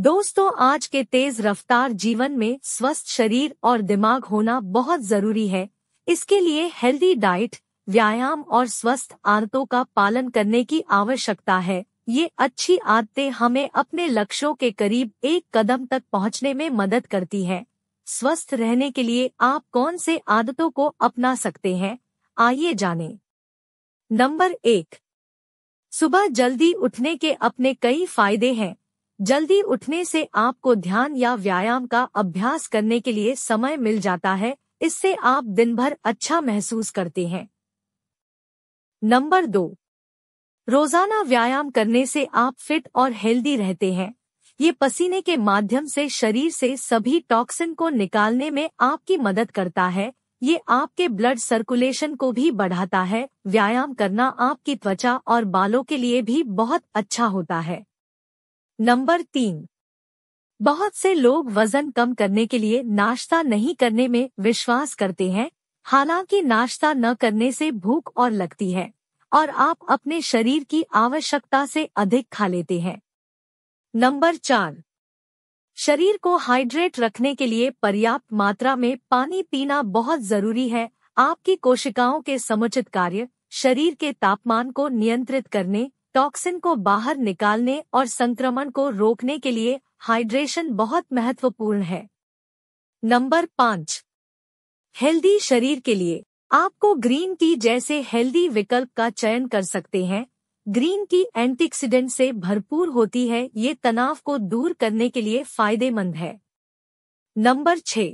दोस्तों आज के तेज रफ्तार जीवन में स्वस्थ शरीर और दिमाग होना बहुत जरूरी है इसके लिए हेल्दी डाइट व्यायाम और स्वस्थ आदतों का पालन करने की आवश्यकता है ये अच्छी आदतें हमें अपने लक्ष्यों के करीब एक कदम तक पहुंचने में मदद करती हैं। स्वस्थ रहने के लिए आप कौन से आदतों को अपना सकते हैं आइए जानें। नंबर एक सुबह जल्दी उठने के अपने कई फायदे हैं जल्दी उठने से आपको ध्यान या व्यायाम का अभ्यास करने के लिए समय मिल जाता है इससे आप दिन भर अच्छा महसूस करते हैं नंबर दो रोजाना व्यायाम करने से आप फिट और हेल्दी रहते हैं ये पसीने के माध्यम से शरीर से सभी टॉक्सिन को निकालने में आपकी मदद करता है ये आपके ब्लड सर्कुलेशन को भी बढ़ाता है व्यायाम करना आपकी त्वचा और बालों के लिए भी बहुत अच्छा होता है नंबर तीन बहुत से लोग वजन कम करने के लिए नाश्ता नहीं करने में विश्वास करते हैं हालांकि नाश्ता न करने से भूख और लगती है और आप अपने शरीर की आवश्यकता से अधिक खा लेते हैं नंबर चार शरीर को हाइड्रेट रखने के लिए पर्याप्त मात्रा में पानी पीना बहुत जरूरी है आपकी कोशिकाओं के समुचित कार्य शरीर के तापमान को नियंत्रित करने टॉक्सिन को बाहर निकालने और संक्रमण को रोकने के लिए हाइड्रेशन बहुत महत्वपूर्ण है नंबर पाँच हेल्दी शरीर के लिए आपको ग्रीन टी जैसे हेल्दी विकल्प का चयन कर सकते हैं ग्रीन टी एंटीऑक्सीडेंट से भरपूर होती है ये तनाव को दूर करने के लिए फायदेमंद है नंबर छ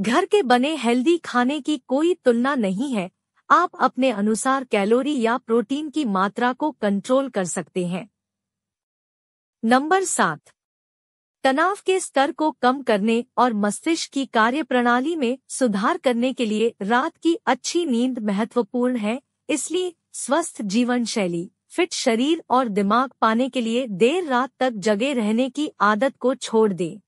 घर के बने हेल्दी खाने की कोई तुलना नहीं है आप अपने अनुसार कैलोरी या प्रोटीन की मात्रा को कंट्रोल कर सकते हैं नंबर सात तनाव के स्तर को कम करने और मस्तिष्क की कार्यप्रणाली में सुधार करने के लिए रात की अच्छी नींद महत्वपूर्ण है इसलिए स्वस्थ जीवन शैली फिट शरीर और दिमाग पाने के लिए देर रात तक जगे रहने की आदत को छोड़ दें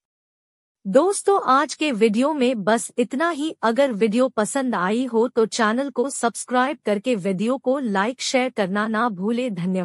दोस्तों आज के वीडियो में बस इतना ही अगर वीडियो पसंद आई हो तो चैनल को सब्सक्राइब करके वीडियो को लाइक शेयर करना ना भूले धन्यवाद